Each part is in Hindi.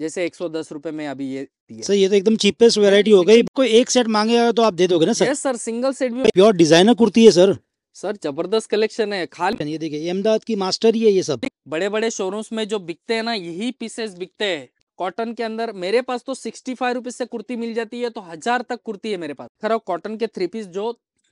जैसे एक सौ दस रूपए में अभी ये सर ये तो एकदम चीपेस्ट वेरायटी हो गई कोई एक सेट मांगे तो आप दे दोगे ना सर सर सिंगल सेट भी प्योर डिजाइनर कुर्ती है सर सर जबरदस्त कलेक्शन है खाली ये देखिए अहमदाबाद की मास्टर ही है ये सब बड़े बड़े शोरूम्स में जो बिकते हैं ना यही पीसेस बिकते हैं कॉटन के अंदर मेरे पास तो सिक्सटी फाइव रुपीज से कुर्ती मिल जाती है तो हजार तक कुर्ती है मेरे पास खराब कॉटन के थ्री पीस जो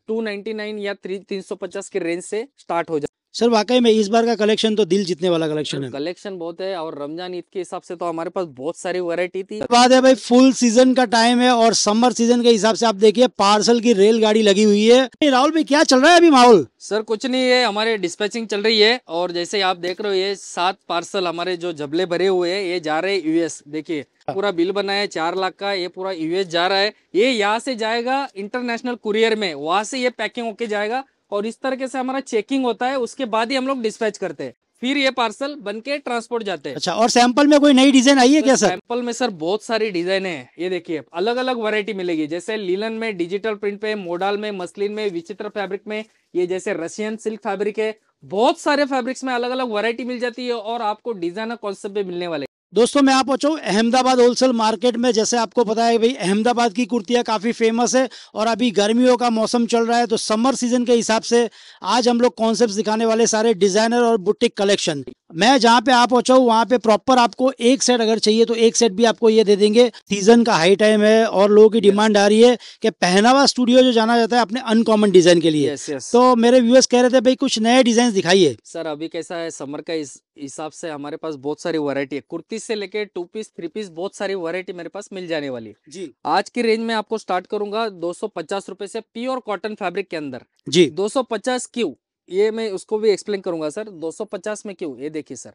टू नाइनटी नाइन या थ्री तीन सौ पचास के रेंज से स्टार्ट हो जाए सर वाकई में इस बार का कलेक्शन तो दिल जीतने वाला कलेक्शन है कलेक्शन बहुत है और रमजान ईद के हिसाब से तो हमारे पास बहुत सारी वैरायटी थी बात है भाई फुल सीजन का टाइम है और समर सीजन के हिसाब से आप देखिए पार्सल की रेलगाड़ी लगी हुई है राहुल भाई क्या चल रहा है अभी माहौल सर कुछ नहीं है हमारे डिस्पैचिंग चल रही है और जैसे आप देख रहे हो ये सात पार्सल हमारे जो जबले भरे हुए है ये जा रहे यूएस देखिये हाँ। पूरा बिल बना है चार लाख का ये पूरा यूएस जा रहा है ये यहाँ से जाएगा इंटरनेशनल कुरियर में वहां से ये पैकिंग होके जाएगा और इस तरह से हमारा चेकिंग होता है उसके बाद ही हम लोग डिस्पैच करते हैं फिर ये पार्सल बन के ट्रांसपोर्ट जाते हैं अच्छा और सैंपल में कोई नई डिजाइन आई है क्या सर सैंपल में सर बहुत सारी डिजाइन है ये देखिए अलग अलग वैरायटी मिलेगी जैसे लीलन में डिजिटल प्रिंट पे मोडाल में मसलिन में विचित्र फैब्रिक में ये जैसे रशियन सिल्क फैब्रिक है बहुत सारे फैब्रिक्स में अलग अलग वरायटी मिल जाती है और आपको डिजाइनर कॉन्सेप्ट मिलने वाले दोस्तों मैं आप पहुँचा अहमदाबाद होलसेल मार्केट में जैसे आपको पता है भाई अहमदाबाद की कुर्तियाँ काफ़ी फेमस है और अभी गर्मियों का मौसम चल रहा है तो समर सीजन के हिसाब से आज हम लोग कॉन्सेप्ट दिखाने वाले सारे डिज़ाइनर और बुटीक कलेक्शन मैं जहाँ पे आप पहुंचाऊँ वहाँ पे प्रॉपर आपको एक सेट अगर चाहिए तो एक सेट भी आपको ये दे देंगे सीजन का हाई टाइम है और लोगों की डिमांड आ रही है कि पहनावा स्टूडियो जो जाना जाता है अपने अनकॉमन डिजाइन के लिए येस, येस। तो मेरे व्यूअर्स कह रहे थे भाई कुछ नए डिजाइन दिखाइए सर अभी कैसा है समर का इस हिसाब से हमारे पास बहुत सारी वरायटी है कुर्ती से लेके टू पीस थ्री पीस बहुत सारी वरायटी मेरे पास मिल जाने वाली है जी आज की रेंज में आपको स्टार्ट करूंगा दो सौ से प्योर कॉटन फेब्रिक के अंदर जी दो सौ पचास क्यू ये मैं उसको भी एक्सप्लेन करूंगा सर 250 में क्यों ये देखिए सर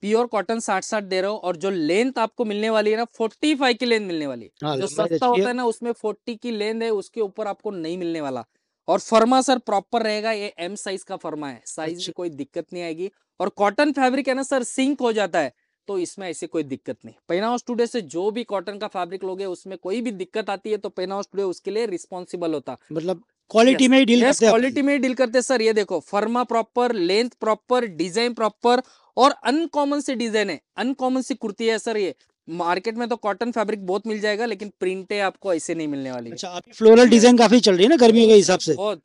प्योर कॉटन साठ साठ दे रहा हूँ और जो लेंथ आपको मिलने वाली है ना फोर्टी फाइव की लेंथ मिलने वाली हाँ, जो सस्ता होता है ना उसमें फोर्टी की लेंथ है उसके ऊपर आपको नहीं मिलने वाला और फर्मा सर प्रॉपर रहेगा ये एम साइज का फर्मा है साइज अच्छा। में कोई दिक्कत नहीं आएगी और कॉटन फैब्रिक है ना सर सिंक हो जाता है तो इसमें ऐसी कोई दिक्कत नहीं पेना स्टूडियो से जो भी कॉटन का फैब्रिक लोगे उसमें कोई भी दिक्कत आती है तो पेना स्टूडियो उसके लिए रिस्पॉन्सिबल होता मतलब क्वालिटी में ही डील करते हैं क्वालिटी में ही डील करते हैं सर ये देखो फर्मा proper length proper design proper और अनकॉमन सी डिजाइन है अनकॉमन सी कुर्ती है सर ये मार्केट में तो कॉटन फैब्रिक बहुत मिल जाएगा लेकिन प्रिंटे आपको ऐसे नहीं मिलने वाली अच्छा आपकी फ्लोरल डिजाइन काफी चल रही है ना गर्मियों के हिसाब से बहुत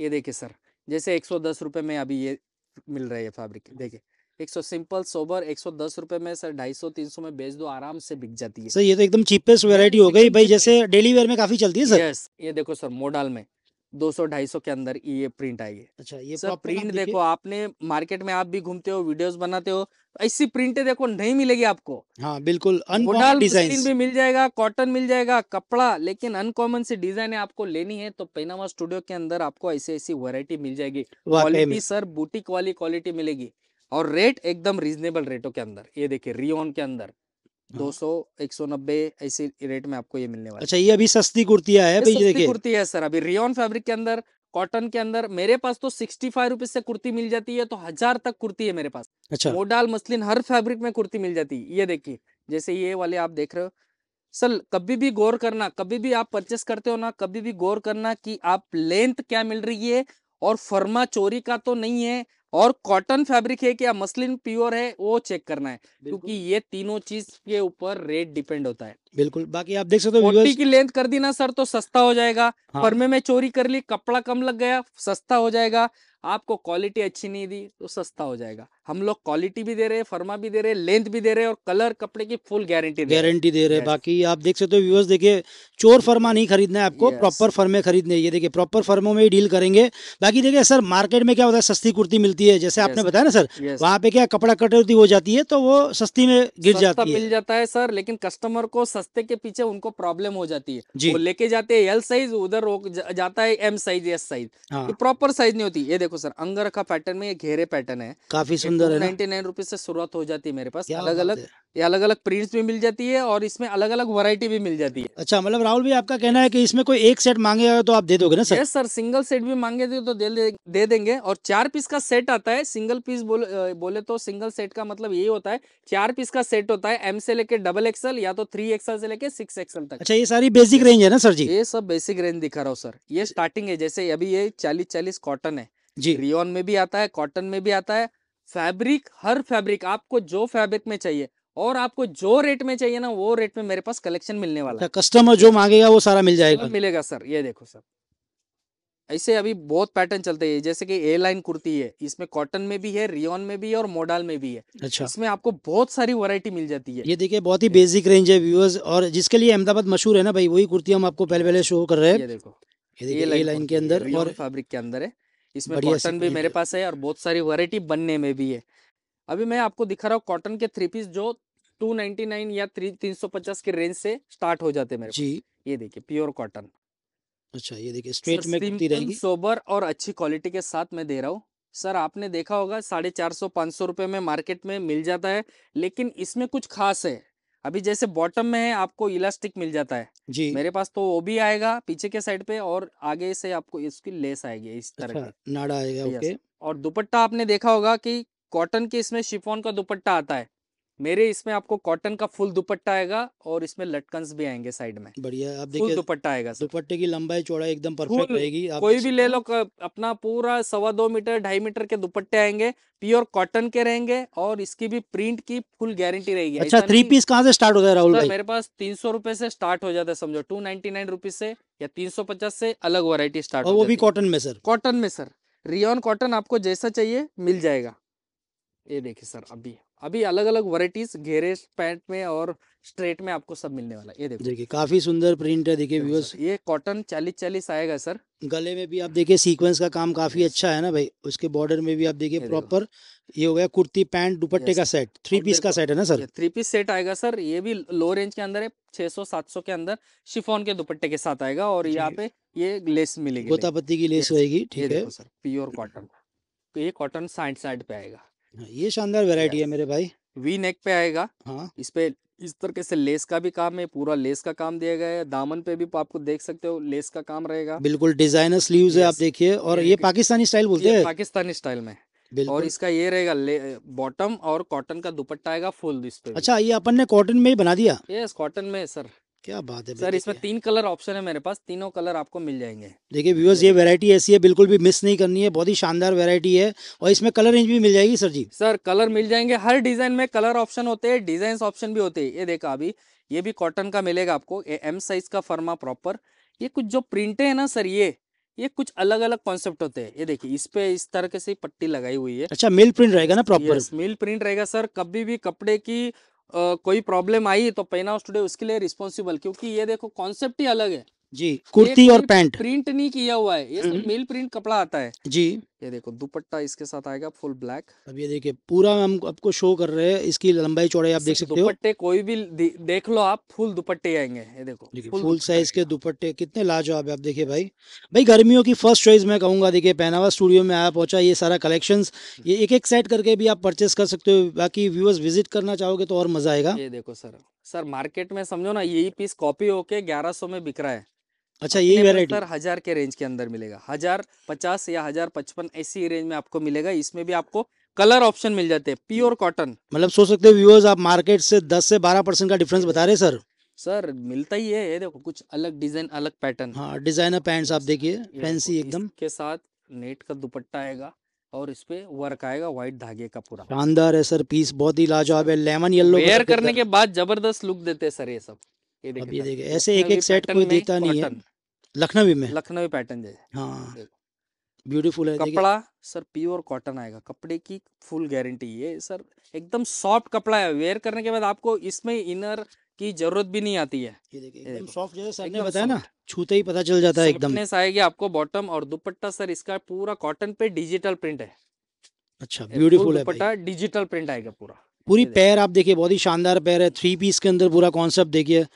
ये देखिए सर जैसे एक सौ दस रुपए में अभी ये मिल रहा है फैब्रिक देखिए एक सौ सिंपल सोबर एक सौ दस रुपए में सर ढाई सौ तीन सौ में बेच दो आराम से बिक जाती है सर ये तो एकदम चीपेस्ट वेरायटी हो गई भाई जैसे डेली वेयर में काफी चलती है सर यस ये देखो सर मोडाल में 200 250 के अंदर ये प्रिंट आएगी अच्छा ये सर प्रिंट देखो आपने मार्केट में आप भी घूमते हो वीडियोस बनाते हो ऐसी प्रिंट देखो नहीं मिलेगी आपको हाँ बिल्कुल डिजाइन भी मिल जाएगा कॉटन मिल जाएगा कपड़ा लेकिन अनकॉमन सी डिजाइन आपको लेनी है तो पैनामा स्टूडियो के अंदर आपको ऐसी ऐसी वरायटी मिल जाएगी क्वालिटी सर बुटीक वाली क्वालिटी मिलेगी और रेट एकदम रीजनेबल रेटों के अंदर ये देखिए रियोन के अंदर दो हाँ। सौ एक सौ नब्बे ऐसी रेट में आपको ये मिलने वाला अच्छा ये अभी सस्ती कुर्तियां है भाई देखिए कुर्ती है सर अभी रियोन फैब्रिक के अंदर कॉटन के अंदर मेरे पास तो सिक्सटी फाइव रुपीज से कुर्ती मिल जाती है तो हजार तक कुर्ती है मेरे पास अच्छा मोडाल मसलिन हर फैब्रिक में कुर्ती मिल जाती है ये देखिए जैसे ये वाले आप देख रहे हो सर कभी भी गौर करना कभी भी आप परचेस करते हो ना कभी भी गौर करना कि आप लेंथ क्या मिल रही है और फर्मा चोरी का तो नहीं है और कॉटन फैब्रिक है क्या मसलिन प्योर है वो चेक करना है क्योंकि ये तीनों चीज के ऊपर रेट डिपेंड होता है बिल्कुल बाकी आप देख सकते हो कोटी की लेंथ कर दी ना सर तो सस्ता हो जाएगा हाँ। फर्मे में चोरी कर ली कपड़ा कम लग गया सस्ता हो जाएगा आपको क्वालिटी अच्छी नहीं दी तो सस्ता हो जाएगा हम लोग क्वालिटी भी दे रहे हैं फर्मा भी दे रहे हैं लेंथ भी दे रहे हैं और कलर कपड़े की फुल गारंटी गारंटी दे रहे हैं बाकी आप देख सकते हो व्यूअर्स देखिए चोर फर्मा नहीं खरीदना है आपको प्रॉपर फर्मे खरीदने ये देखिए प्रॉपर फर्मों में ही डील करेंगे बाकी देखिए सर मार्केट में क्या होता है सस्ती कुर्ती मिलती है जैसे आपने बताया ना सर वहाँ पे क्या कपड़ा कटौती हो जाती है तो वो सस्ती में गिर जाता है मिल जाता है सर लेकिन कस्टमर को सस्ते के पीछे उनको प्रॉब्लम हो जाती है जी लेके जाते हैं एल साइज उधर जाता है M size S size proper size नहीं होती ये देखो सर का पैटर्न में ये घेरे पैटर्न है काफी सुंदर है नाइनटी नाइन रुपीज से शुरुआत हो जाती है मेरे पास अलग अलग ये अलग अलग प्रिंट्स भी मिल जाती है और इसमें अलग अलग वैरायटी भी मिल जाती है अच्छा मतलब राहुल भी आपका कहना है कि इसमें कोई एक सेट मांगे तो आप दे दोगे ना sir yes sir single set भी मांगे तो दे, दे, दे देंगे और चार पीस का सेट आता है सिंगल पीस बोल, बोले तो सिंगल सेट का मतलब यही होता है चार पीस का सेट होता है एम से लेके डबल एक्सएल या तो थ्री एक्सएल से लेके सिक्स एक्सएल तक अच्छा ये सारी बेसिक रेंज है ना सर जी ये सब बेसिक रेंज दिखा रहा हूँ सर ये स्टार्टिंग है जैसे अभी ये चालीस चालीस कॉटन है जी रियोन में भी आता है कॉटन में भी आता है फैब्रिक हर फैब्रिक आपको जो फैब्रिक में चाहिए और आपको जो रेट में चाहिए ना वो रेट में मेरे पास कलेक्शन मिलने वाला अच्छा, है कस्टमर जो मांगेगा वो सारा मिल जाएगा मिलेगा सर ये देखो सर ऐसे अभी बहुत पैटर्न चलते हैं जैसे कि ए लाइन कुर्ती है इसमें कॉटन में भी है रियोन में भी है और मोडल में भी है अच्छा इसमें आपको बहुत सारी वैरायटी मिल जाती है ये देखिए बहुत ही बेसिक रेंज है व्यूअर्स और जिसके लिए अहमदाबाद मशहूर है ना भाई वही कुर्ती हम आपको पहले पहले शो कर रहे हैं देखो ये लाइन के अंदर और फैब्रिक के अंदर है इसमें कॉटन भी मेरे पास है और बहुत सारी वरायटी बनने में भी है अभी मैं आपको दिखा रहा हूँ कॉटन के थ्री पीस जो 299 या सौ 350 के रेंज से स्टार्ट हो जाते हैं मेरे जी ये देखिए प्योर कॉटन अच्छा ये देखिए स्ट्रेट में कितनी रहेगी सोबर और अच्छी क्वालिटी के साथ मैं दे रहा हूँ सर आपने देखा होगा साढ़े चार सौ पाँच सौ रुपये में मार्केट में मिल जाता है लेकिन इसमें कुछ खास है अभी जैसे बॉटम में है आपको इलास्टिक मिल जाता है जी मेरे पास तो वो भी आएगा पीछे के साइड पे और आगे से आपको इसकी लेस आएगी इस तरह अच्छा, नाड़ा आएगा ओके और दुपट्टा आपने देखा होगा कि कॉटन के इसमें शिफोन का दुपट्टा आता है मेरे इसमें आपको कॉटन का फुल दुपट्टा आएगा और इसमें लटकन्स भी आएंगे साइड में बढ़िया आप देखिए दुपट्टा आएगा दुपट्टे की लंबाई चौड़ाई एकदम परफेक्ट रहेगी कोई भी ले लो अपना पूरा सवा दो मीटर ढाई मीटर के दुपट्टे आएंगे प्योर कॉटन के रहेंगे और इसकी भी प्रिंट की फुल गारंटी रहेगी अच्छा थ्री पीस कहाँ से स्टार्ट होता है राहुल मेरे पास तीन सौ रुपए से स्टार्ट हो जाता है समझो टू नाइनटी नाइन रुपीज से या तीन सौ पचास से अलग वरायटी स्टार्ट वो भी कॉटन में सर कॉटन में सर रियॉन कॉटन आपको जैसा चाहिए मिल जाएगा ये देखिए सर अभी अभी अलग अलग वराइटीज घेरे पैंट में और स्ट्रेट में आपको सब मिलने वाला ये देखो देखिए काफी सुंदर प्रिंट है देखिए व्यूअर्स ये कॉटन चालीस चालीस आएगा सर गले में भी आप देखिए सीक्वेंस का काम काफी अच्छा है ना भाई उसके बॉर्डर में भी आप देखिए प्रॉपर ये हो गया कुर्ती पैंट दुपट्टे का सेट थ्री पीस का सेट है ना सर थ्री पीस सेट आएगा सर ये भी लो रेंज के अंदर है छह सौ सात सौ के अंदर शिफोन के दुपट्टे के साथ आएगा और यहाँ पे ये लेस मिलेगी गोतापत्ती की लेस रहेगी ठीक है सर प्योर तो कॉटन ये कॉटन साइड साइड पे आएगा हाँ, ये शानदार वेरायटी है मेरे भाई वी नेक पे आएगा हाँ इस पे इस तरीके से लेस का भी काम है पूरा लेस का काम दिया गया है दामन पे भी आपको देख सकते हो लेस का काम रहेगा बिल्कुल डिजाइनर स्लीव्स है आप देखिए और ये पाकिस्तानी स्टाइल बोलते हैं पाकिस्तानी स्टाइल में और इसका ये रहेगा बॉटम और कॉटन का दुपट्टा आएगा फुल इस पे अच्छा ये अपन ने कॉटन में ही बना दिया यस कॉटन में सर क्या बात है सर इसमें तीन कलर ऑप्शन है मेरे पास तीनों कलर आपको मिल जाएंगे देखिए व्यूअर्स ये वैरायटी ऐसी है बिल्कुल भी मिस नहीं करनी है बहुत ही शानदार वैरायटी है और इसमें कलर रेंज भी मिल जाएगी सर जी सर कलर मिल जाएंगे हर डिजाइन में कलर ऑप्शन होते हैं डिजाइन ऑप्शन भी होते हैं ये देखा अभी ये भी कॉटन का मिलेगा आपको एम साइज का फर्मा प्रॉपर ये कुछ जो प्रिंटे है ना सर ये ये कुछ अलग अलग कॉन्सेप्ट होते हैं ये देखिए इस पे इस तरह से पट्टी लगाई हुई है अच्छा मिल प्रिंट रहेगा ना प्रॉपर मिल प्रिंट रहेगा सर कभी भी कपड़े की कोई प्रॉब्लम आई तो पेन आउट टुडे उसके लिए रिस्पॉन्सिबल क्योंकि ये देखो कॉन्सेप्ट ही अलग है जी कुर्ती और पैंट प्रिंट नहीं किया हुआ है ये हम्म। मेल प्रिंट कपड़ा आता है जी ये देखो दुपट्टा इसके साथ आएगा फुल ब्लैक अब ये देखिए पूरा हम आपको शो कर रहे हैं इसकी लंबाई चौड़ाई आप देख सकते हो दुपट्टे कोई भी देख लो आप फुल दुपट्टे आएंगे ये देखो फुल, फुल साइज के दुपट्टे कितने लाजवाब है आप देखिए भाई भाई गर्मियों की फर्स्ट चॉइस मैं कहूंगा देखिये पहनावा स्टूडियो में आया पहुंचा ये सारा कलेक्शन हम्म। ये एक एक सेट करके भी आप परचेस कर सकते हो बाकी व्यूअर्स विजिट करना चाहोगे तो और मजा आएगा ये देखो सर सर मार्केट में समझो ना यही पीस कॉपी होके ग्यारह में बिक रहा है अच्छा ये वैरायटी सर हजार के रेंज के अंदर मिलेगा हजार पचास या हजार पचपन ऐसी रेंज में आपको मिलेगा इसमें भी आपको कलर ऑप्शन मिल जाते हैं प्योर कॉटन मतलब सोच सकते व्यूअर्स आप मार्केट से दस से बारह परसेंट का डिफरेंस बता रहे सर सर मिलता ही है ये देखो कुछ अलग डिजाइन अलग पैटर्न हाँ डिजाइनर पैंट्स आप देखिए फैंसी एकदम के साथ नेट का दुपट्टा आएगा और इस पे वर्क आएगा व्हाइट धागे का पूरा शानदार है सर पीस बहुत ही लाजवाब है लेमन येलो वेयर करने के बाद जबरदस्त लुक देते हैं सर ये सब ये देखिए ऐसे एक एक सेट कोई देता नहीं है लखनवी में लखनवी पैटर्न जैसे हाँ। ब्यूटीफुल है कपड़ा सर प्योर कॉटन आएगा कपड़े की फुल गारंटी है सर एकदम सॉफ्ट कपड़ा है वेयर करने के बाद आपको इसमें इनर की जरूरत भी नहीं आती है एकदम सॉफ्ट जैसे बताया ना छूते ही पता चल जाता है एकदम आएगी आपको बॉटम और दुपट्टा सर इसका पूरा कॉटन पे डिजिटल प्रिंट है अच्छा ब्यूटीफुल दुपट्टा डिजिटल प्रिंट आएगा पूरा पूरी पैर आप देखिए बहुत ही शानदार पैर है थ्री पीस के अंदर पूरा कॉन्सेप्ट देखिए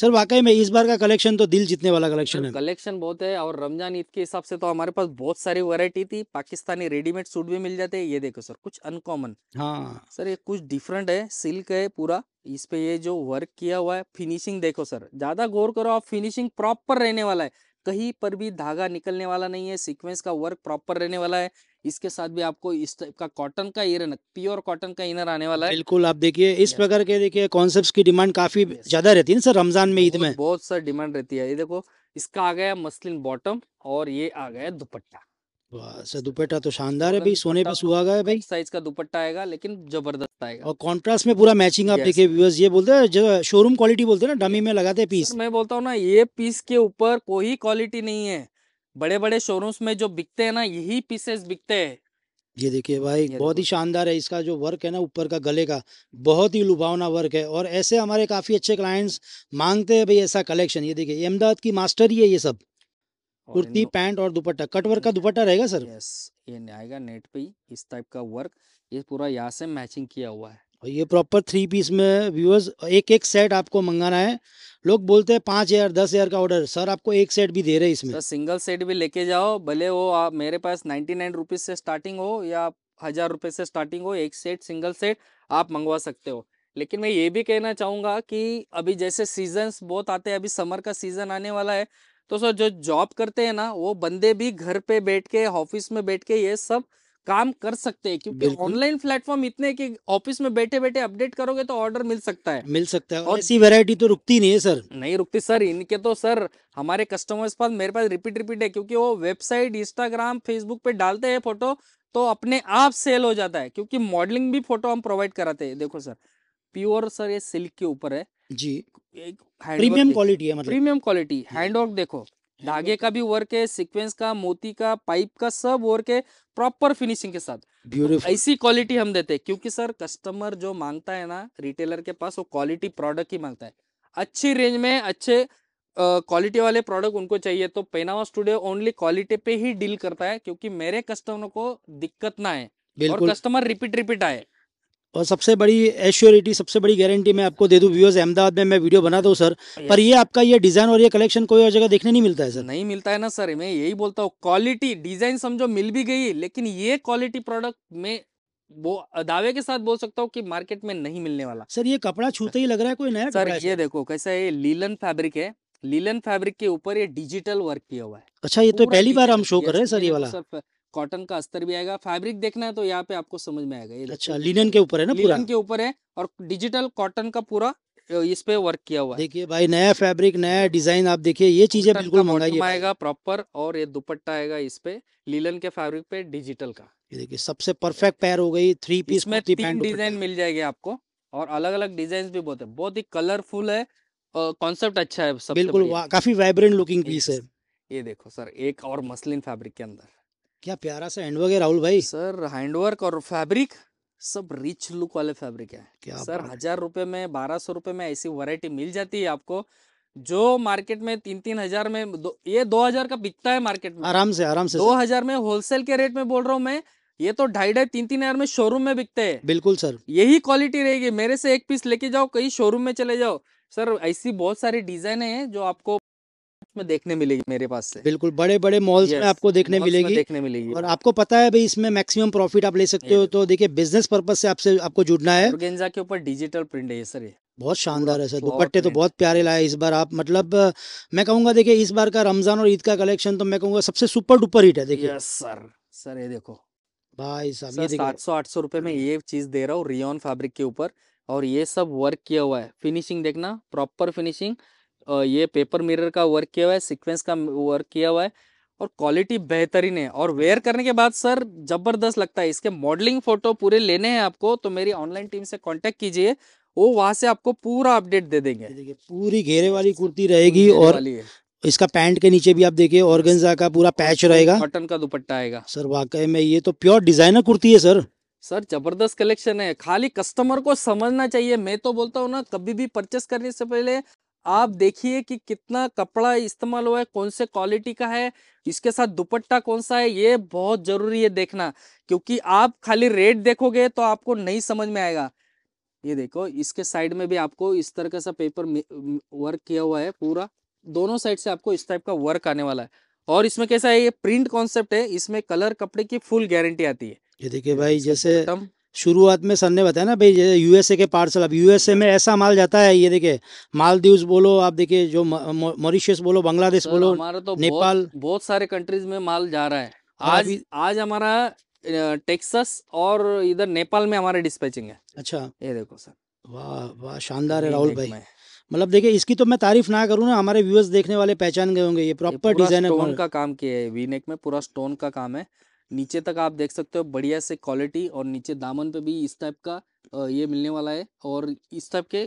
सर वाकई में इस बार का कलेक्शन तो दिल जीतने वाला कलेक्शन है कलेक्शन बहुत है और रमजान ईद के हिसाब से तो हमारे पास बहुत सारी वैरायटी थी पाकिस्तानी रेडीमेड सूट भी मिल जाते हैं ये देखो सर कुछ अनकॉमन हाँ सर ये कुछ डिफरेंट है सिल्क है पूरा इस पे ये जो वर्क किया हुआ है फिनिशिंग देखो सर ज्यादा गौर करो आप फिनिशिंग प्रॉपर रहने वाला है कहीं पर भी धागा निकलने वाला नहीं है सिक्वेंस का वर्क प्रॉपर रहने वाला है इसके साथ भी आपको इस टाइप का कॉटन का इनर प्योर कॉटन का इनर आने वाला है बिल्कुल आप देखिए इस प्रकार के देखिए कॉन्सेप्ट की डिमांड काफी ज्यादा रहती है ना सर रमजान में ईद में बहुत सर डिमांड रहती है ये देखो इसका आ गया मसलिन बॉटम और ये आ गया दुपट्टा सर दुपट्टा तो शानदार है भाई मतलब सोने पे सुहागा है भाई साइज का दुपट्टा आएगा लेकिन जबरदस्त आएगा और कॉन्ट्रास्ट में पूरा मैचिंग आप देखिए व्यूअर्स ये बोलते हैं जो शोरूम क्वालिटी बोलते हैं ना डमी में लगाते हैं पीस मैं बोलता हूँ ना ये पीस के ऊपर कोई क्वालिटी नहीं है बड़े बड़े शोरूम्स में जो बिकते हैं ना यही पीसेस बिकते हैं ये देखिए भाई ये बहुत ही शानदार है इसका जो वर्क है ना ऊपर का गले का बहुत ही लुभावना वर्क है और ऐसे हमारे काफ़ी अच्छे क्लाइंट्स मांगते हैं भाई ऐसा कलेक्शन ये देखिए अहमदाबाद की मास्टर ही है ये सब कुर्ती पैंट और दुपट्टा कट वर्क का दुपट्टा रहेगा सर यस ये आएगा नेट पे इस टाइप का वर्क ये पूरा यहाँ से मैचिंग किया हुआ है और ये प्रॉपर थ्री पीस में व्यूअर्स एक एक सेट आपको मंगाना है लोग बोलते हैं पाँच हजार दस हजार का ऑर्डर सर आपको एक सेट भी दे रहे हैं इसमें सर सिंगल सेट भी लेके जाओ भले वो आप मेरे पास नाइन्टी नाइन रुपीज़ से स्टार्टिंग हो या हज़ार रुपये से स्टार्टिंग हो एक सेट सिंगल सेट आप मंगवा सकते हो लेकिन मैं ये भी कहना चाहूंगा कि अभी जैसे सीजन्स बहुत आते हैं अभी समर का सीज़न आने वाला है तो सर जो जॉब करते हैं ना वो बंदे भी घर पे बैठ के ऑफिस में बैठ के ये सब काम कर सकते हैं क्योंकि ऑनलाइन प्लेटफॉर्म इतने कि ऑफिस में बैठे बैठे अपडेट करोगे तो ऑर्डर मिल सकता है मिल सकता है और ऐसी वैरायटी तो रुकती नहीं है सर नहीं रुकती सर इनके तो सर हमारे कस्टमर्स पास मेरे पास रिपीट रिपीट है क्योंकि वो वेबसाइट इंस्टाग्राम फेसबुक पे डालते हैं फोटो तो अपने आप सेल हो जाता है क्योंकि मॉडलिंग भी फोटो हम प्रोवाइड कराते हैं देखो सर प्योर सर ये सिल्क के ऊपर है जी एक प्रीमियम क्वालिटी है मतलब प्रीमियम क्वालिटी हैंडवर्क देखो धागे का भी वर्क है सीक्वेंस का मोती का पाइप का सब वर्क है प्रॉपर फिनिशिंग के साथ तो ऐसी क्वालिटी हम देते हैं क्योंकि सर कस्टमर जो मांगता है ना रिटेलर के पास वो क्वालिटी प्रोडक्ट ही मांगता है अच्छी रेंज में अच्छे क्वालिटी वाले प्रोडक्ट उनको चाहिए तो पेनावा स्टूडियो ओनली क्वालिटी पे ही डील करता है क्योंकि मेरे कस्टमर को दिक्कत ना है और कस्टमर रिपीट रिपीट आए और सबसे बड़ी एश्योरिटी सबसे बड़ी गारंटी मैं आपको दे दूँ व्यूअर्स अहमदाबाद में मैं वीडियो बनाता हूँ सर पर ये आपका ये डिज़ाइन और ये कलेक्शन कोई और जगह देखने नहीं मिलता है सर नहीं मिलता है ना सर मैं यही बोलता हूँ क्वालिटी डिज़ाइन समझो मिल भी गई लेकिन ये क्वालिटी प्रोडक्ट में वो दावे के साथ बोल सकता हूँ कि मार्केट में नहीं मिलने वाला सर ये कपड़ा छूते ही लग रहा है कोई नया सर ये देखो कैसा ये लीलन फैब्रिक है लीलन फैब्रिक के ऊपर ये डिजिटल वर्क किया हुआ है अच्छा ये तो पहली बार हम शो कर रहे हैं सर ये वाला सर कॉटन का अस्तर भी आएगा फैब्रिक देखना है तो यहाँ पे आपको समझ में आएगा ये अच्छा लिनन के ऊपर है ना लिनन के ऊपर है और डिजिटल कॉटन का पूरा इस पे वर्क किया हुआ है देखिए भाई नया फैब्रिक नया डिजाइन आप देखिए ये चीजें बिल्कुल आएगा प्रॉपर और ये दुपट्टा आएगा इस पे लीलन के फैब्रिक पे डिजिटल का देखिए सबसे परफेक्ट पैर हो गई थ्री पीस में तीन डिजाइन मिल जाएगी आपको और अलग अलग डिजाइन भी बहुत है बहुत ही कलरफुल है कॉन्सेप्ट अच्छा है बिल्कुल काफी वाइब्रेंट लुकिंग पीस है ये देखो सर एक और मसलिन फैब्रिक के अंदर क्या प्यारा सा हैंडवर्क है राहुल भाई सर हैंडवर्क और फैब्रिक सब रिच लुक वाले फैब्रिक है क्या सर हजार रुपए में बारह सौ रुपए में ऐसी वैरायटी मिल जाती है आपको जो मार्केट में तीन तीन हजार में दो, ये दो हजार का बिकता है मार्केट में आराम से आराम से दो हजार में होलसेल के रेट में बोल रहा हूँ मैं ये तो ढाई ढाई तीन तीन हजार में शोरूम में बिकते हैं बिल्कुल सर यही क्वालिटी रहेगी मेरे से एक पीस लेके जाओ कहीं शोरूम में चले जाओ सर ऐसी बहुत सारी डिजाइने हैं जो आपको में देखने मिलेगी मेरे पास से बिल्कुल बड़े बड़े मॉल्स में आपको देखने मिलेगी देखने मिलेगी और आपको पता है भाई इसमें मैक्सिमम प्रॉफिट आप ले सकते हो तो देखिए बिजनेस पर्पज से आपसे आपको जुड़ना है गेंजा के ऊपर डिजिटल प्रिंट है सर बहुत शानदार है सर दुपट्टे तो बहुत प्यारे लाए इस बार आप मतलब मैं कहूंगा देखिए इस बार का रमजान और ईद का कलेक्शन तो मैं कहूंगा सबसे सुपर डुपर हिट है देखिए सर सर ये देखो भाई साहब ये सात सौ आठ सौ रुपए में ये चीज दे रहा हूँ रियोन फैब्रिक के ऊपर और ये सब वर्क किया हुआ है फिनिशिंग देखना प्रॉपर फिनिशिंग ये पेपर मिरर का वर्क किया हुआ है सीक्वेंस का वर्क किया हुआ है और क्वालिटी बेहतरीन है और वेयर करने के बाद सर जबरदस्त लगता है इसके मॉडलिंग फोटो पूरे लेने हैं आपको तो मेरी ऑनलाइन टीम से कॉन्टेक्ट कीजिए वो वहां से आपको पूरा अपडेट दे देंगे पूरी घेरे वाली कुर्ती रहेगी और इसका पैंट के नीचे भी आप देखिए और का पूरा पैच रहेगा कॉटन का दुपट्टा आएगा सर वाकई में ये तो प्योर डिजाइनर कुर्ती है सर सर जबरदस्त कलेक्शन है खाली कस्टमर को समझना चाहिए मैं तो बोलता हूँ ना कभी भी परचेस करने से पहले आप देखिए कि कितना कपड़ा इस्तेमाल हुआ है कौन से क्वालिटी का है इसके साथ दुपट्टा कौन सा है ये बहुत जरूरी है देखना क्योंकि आप खाली रेट देखोगे तो आपको नहीं समझ में आएगा ये देखो इसके साइड में भी आपको इस तरह का सा पेपर वर्क किया हुआ है पूरा दोनों साइड से आपको इस टाइप का वर्क आने वाला है और इसमें कैसा है ये प्रिंट कॉन्सेप्ट है इसमें कलर कपड़े की फुल गारंटी आती है ये देखिए भाई जैसे शुरुआत में सर ने बताया ना भाई यूएसए के पार्सल अब यूएसए में ऐसा माल जाता है ये देखे मालदीव बोलो आप देखिए जो मॉरिशियस बोलो बांग्लादेश बोलो हमारा तो नेपाल बहुत, बहुत सारे कंट्रीज में माल जा रहा है हाँ, आज आज हमारा टेक्सस और इधर नेपाल में हमारे डिस्पैचिंग है अच्छा ये देखो सर वाह वाह शानदार है राहुल भाई मतलब देखिए इसकी तो मैं तारीफ ना करूँ ना हमारे व्यूअर्स देखने वाले पहचान गए होंगे ये प्रॉपर डिजाइन का काम किया है वीनेक में पूरा स्टोन का काम है नीचे तक आप देख सकते हो बढ़िया से क्वालिटी और नीचे दामन पे भी इस टाइप का ये मिलने वाला है और इस टाइप के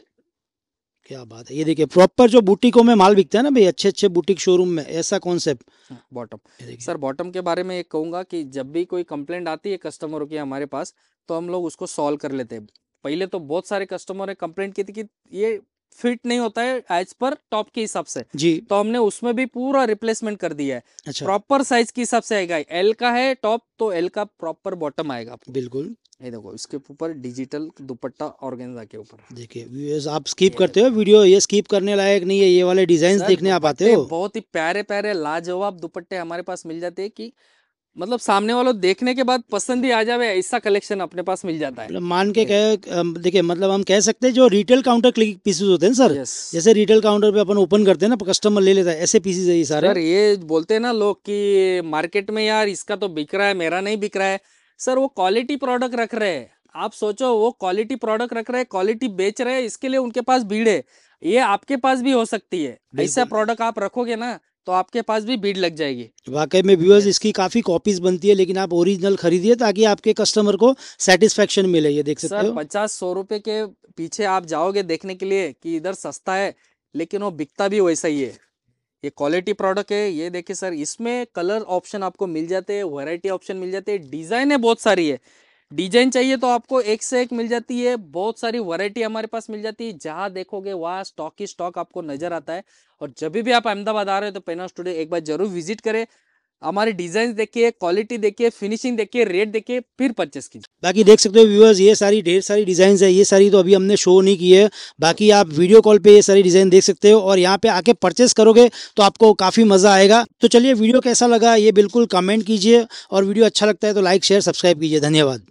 क्या बात है ये देखिए प्रॉपर जो बुटीकों में माल बिकता है ना भाई अच्छे अच्छे बुटीक शोरूम में ऐसा कॉन्सेप्ट हाँ, बॉटम सर बॉटम के बारे में एक कहूंगा कि जब भी कोई कंप्लेंट आती है कस्टमरों की हमारे पास तो हम लोग उसको सॉल्व कर लेते हैं पहले तो बहुत सारे कस्टमर ने कंप्लेंट की थी कि ये फिट नहीं होता है एज पर टॉप के हिसाब से जी तो हमने उसमें भी पूरा रिप्लेसमेंट कर दिया है अच्छा प्रॉपर साइज के हिसाब से आएगा एल का है टॉप तो एल का प्रॉपर बॉटम आएगा बिल्कुल ये देखो इसके ऊपर डिजिटल दुपट्टा ऑर्गेन्जा के ऊपर देखिए आप स्किप करते हो वीडियो ये स्किप करने लायक नहीं है ये वाले डिजाइन देखने आप आते हो बहुत ही प्यारे प्यारे लाजवाब दुपट्टे हमारे पास मिल जाते हैं की मतलब सामने वालों देखने के बाद पसंद ही आ जावे ऐसा कलेक्शन अपने पास मिल जाता है मतलब मान के कह देखिए मतलब हम कह सकते हैं जो रिटेल काउंटर क्लिक पीसेज होते हैं सर yes. जैसे रिटेल काउंटर पे अपन ओपन करते हैं ना कस्टमर ले लेता है ऐसे पीसेज है सारे सर ये बोलते हैं ना लोग कि मार्केट में यार इसका तो बिक रहा है मेरा नहीं बिक रहा है सर वो क्वालिटी प्रोडक्ट रख रहे हैं आप सोचो वो क्वालिटी प्रोडक्ट रख रहे हैं क्वालिटी बेच रहे हैं इसके लिए उनके पास भीड़ है ये आपके पास भी हो सकती है ऐसा प्रोडक्ट आप रखोगे ना तो आपके पास भी भीड़ लग जाएगी वाकई में व्यूअर्स इसकी काफ़ी कॉपीज बनती है लेकिन आप ओरिजिनल खरीदिए ताकि आपके कस्टमर को सेटिस्फेक्शन मिले ये देख सकते सर, हो पचास सौ रुपए के पीछे आप जाओगे देखने के लिए कि इधर सस्ता है लेकिन वो बिकता भी वैसा ही है ये क्वालिटी प्रोडक्ट है ये देखिए सर इसमें कलर ऑप्शन आपको मिल जाते हैं वैरायटी ऑप्शन मिल जाते हैं है बहुत सारी है डिजाइन चाहिए तो आपको एक से एक मिल जाती है बहुत सारी वरायटी हमारे पास मिल जाती है जहां देखोगे वहां स्टॉक ही स्टॉक आपको नजर आता है और जब भी आप अहमदाबाद आ रहे हो तो पेना स्टूडियो एक बार जरूर विजिट करें हमारे डिजाइन देखिए क्वालिटी देखिए फिनिशिंग देखिए रेट देखिए फिर परचेस कीजिए बाकी देख सकते हो व्यूअर्स ये सारी ढेर सारी डिजाइन है ये सारी तो अभी हमने शो नहीं की है बाकी आप वीडियो कॉल पे ये सारी डिजाइन देख सकते हो और यहाँ पे आके परचेस करोगे तो आपको काफी मजा आएगा तो चलिए वीडियो कैसा लगा ये बिल्कुल कमेंट कीजिए और वीडियो अच्छा लगता है तो लाइक शेयर सब्सक्राइब कीजिए धन्यवाद